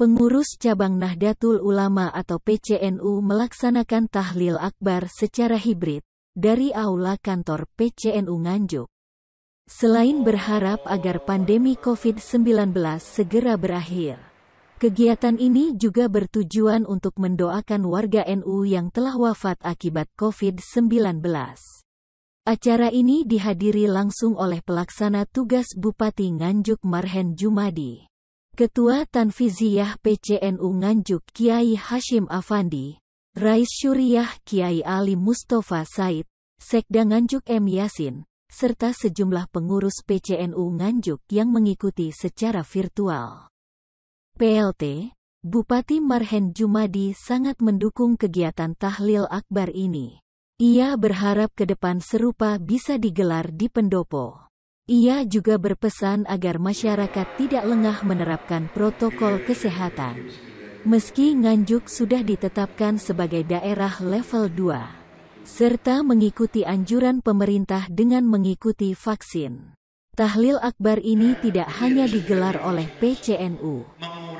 Pengurus cabang Nahdlatul Ulama atau PCNU melaksanakan tahlil akbar secara hibrid dari aula kantor PCNU Nganjuk. Selain berharap agar pandemi COVID-19 segera berakhir, kegiatan ini juga bertujuan untuk mendoakan warga NU yang telah wafat akibat COVID-19. Acara ini dihadiri langsung oleh pelaksana tugas Bupati Nganjuk Marhen Jumadi. Ketua Tanfiziyah PCNU Nganjuk Kiai Hashim Afandi, Rais Syuriah Kiai Ali Mustafa Said, Sekda Nganjuk M. Yasin, serta sejumlah pengurus PCNU Nganjuk yang mengikuti secara virtual. PLT, Bupati Marhen Jumadi sangat mendukung kegiatan tahlil akbar ini. Ia berharap ke depan serupa bisa digelar di pendopo. Ia juga berpesan agar masyarakat tidak lengah menerapkan protokol kesehatan. Meski Nganjuk sudah ditetapkan sebagai daerah level 2, serta mengikuti anjuran pemerintah dengan mengikuti vaksin. Tahlil akbar ini tidak hanya digelar oleh PCNU,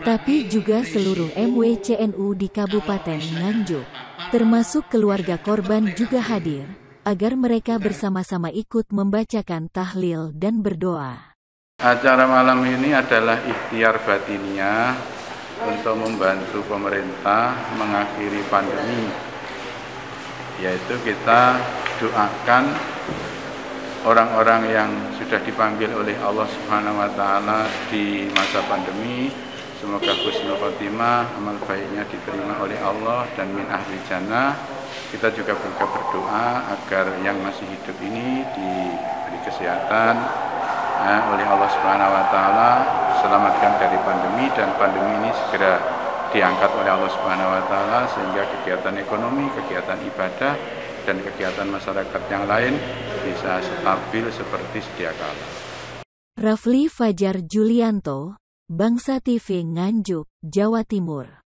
tapi juga seluruh MWCNU di Kabupaten Nganjuk, termasuk keluarga korban juga hadir, agar mereka bersama-sama ikut membacakan tahlil dan berdoa. Acara malam ini adalah ikhtiar batinia untuk membantu pemerintah mengakhiri pandemi, yaitu kita doakan orang-orang yang sudah dipanggil oleh Allah Subhanahu wa taala di masa pandemi Semoga Husnul Khotimah, amal baiknya diterima oleh Allah dan min ahli jannah. Kita juga buka berdoa agar yang masih hidup ini diberi kesehatan eh, oleh Allah Subhanahu wa taala, selamatkan dari pandemi dan pandemi ini segera diangkat oleh Allah Subhanahu wa taala sehingga kegiatan ekonomi, kegiatan ibadah dan kegiatan masyarakat yang lain bisa stabil seperti sedia kala. Rafli Fajar Julianto Bangsa TV Nganjuk, Jawa Timur.